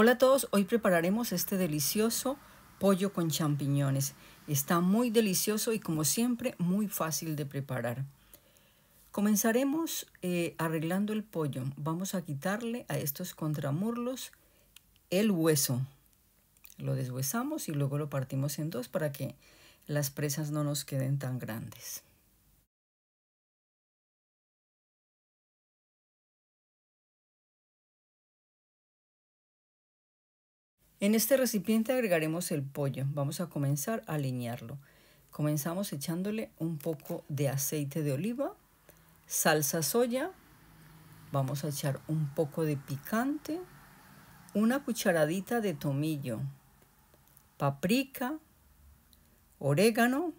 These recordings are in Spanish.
Hola a todos, hoy prepararemos este delicioso pollo con champiñones. Está muy delicioso y como siempre muy fácil de preparar. Comenzaremos eh, arreglando el pollo. Vamos a quitarle a estos contramurlos el hueso. Lo deshuesamos y luego lo partimos en dos para que las presas no nos queden tan grandes. En este recipiente agregaremos el pollo. Vamos a comenzar a alinearlo. Comenzamos echándole un poco de aceite de oliva, salsa soya, vamos a echar un poco de picante, una cucharadita de tomillo, paprika, orégano,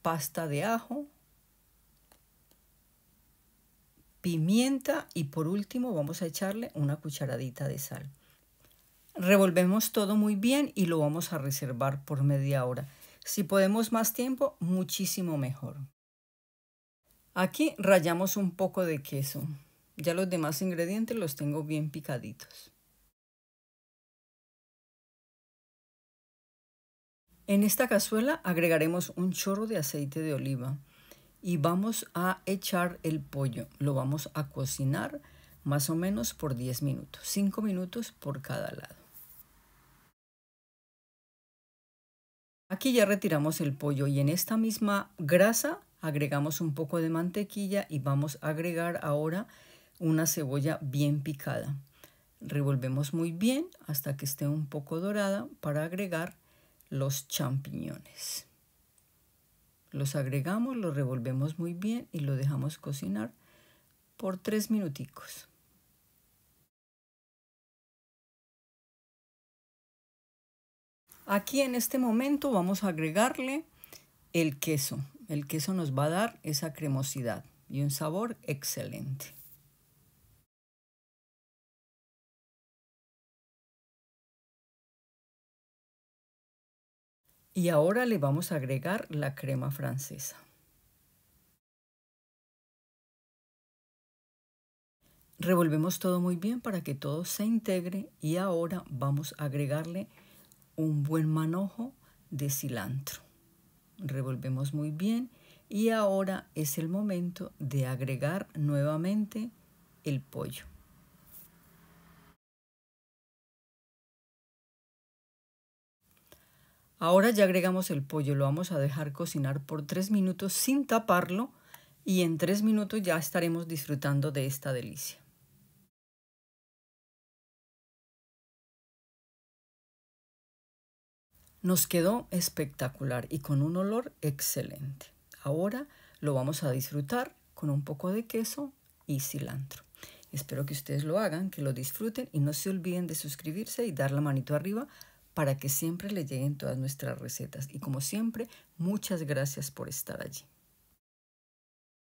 pasta de ajo, pimienta y por último vamos a echarle una cucharadita de sal. Revolvemos todo muy bien y lo vamos a reservar por media hora. Si podemos más tiempo, muchísimo mejor. Aquí rallamos un poco de queso. Ya los demás ingredientes los tengo bien picaditos. En esta cazuela agregaremos un chorro de aceite de oliva y vamos a echar el pollo. Lo vamos a cocinar más o menos por 10 minutos, 5 minutos por cada lado. Aquí ya retiramos el pollo y en esta misma grasa agregamos un poco de mantequilla y vamos a agregar ahora una cebolla bien picada. Revolvemos muy bien hasta que esté un poco dorada para agregar los champiñones. Los agregamos, los revolvemos muy bien y lo dejamos cocinar por tres minuticos. Aquí en este momento vamos a agregarle el queso. El queso nos va a dar esa cremosidad y un sabor excelente. Y ahora le vamos a agregar la crema francesa. Revolvemos todo muy bien para que todo se integre y ahora vamos a agregarle un buen manojo de cilantro. Revolvemos muy bien y ahora es el momento de agregar nuevamente el pollo. Ahora ya agregamos el pollo, lo vamos a dejar cocinar por 3 minutos sin taparlo y en 3 minutos ya estaremos disfrutando de esta delicia. Nos quedó espectacular y con un olor excelente. Ahora lo vamos a disfrutar con un poco de queso y cilantro. Espero que ustedes lo hagan, que lo disfruten y no se olviden de suscribirse y dar la manito arriba para que siempre le lleguen todas nuestras recetas. Y como siempre, muchas gracias por estar allí.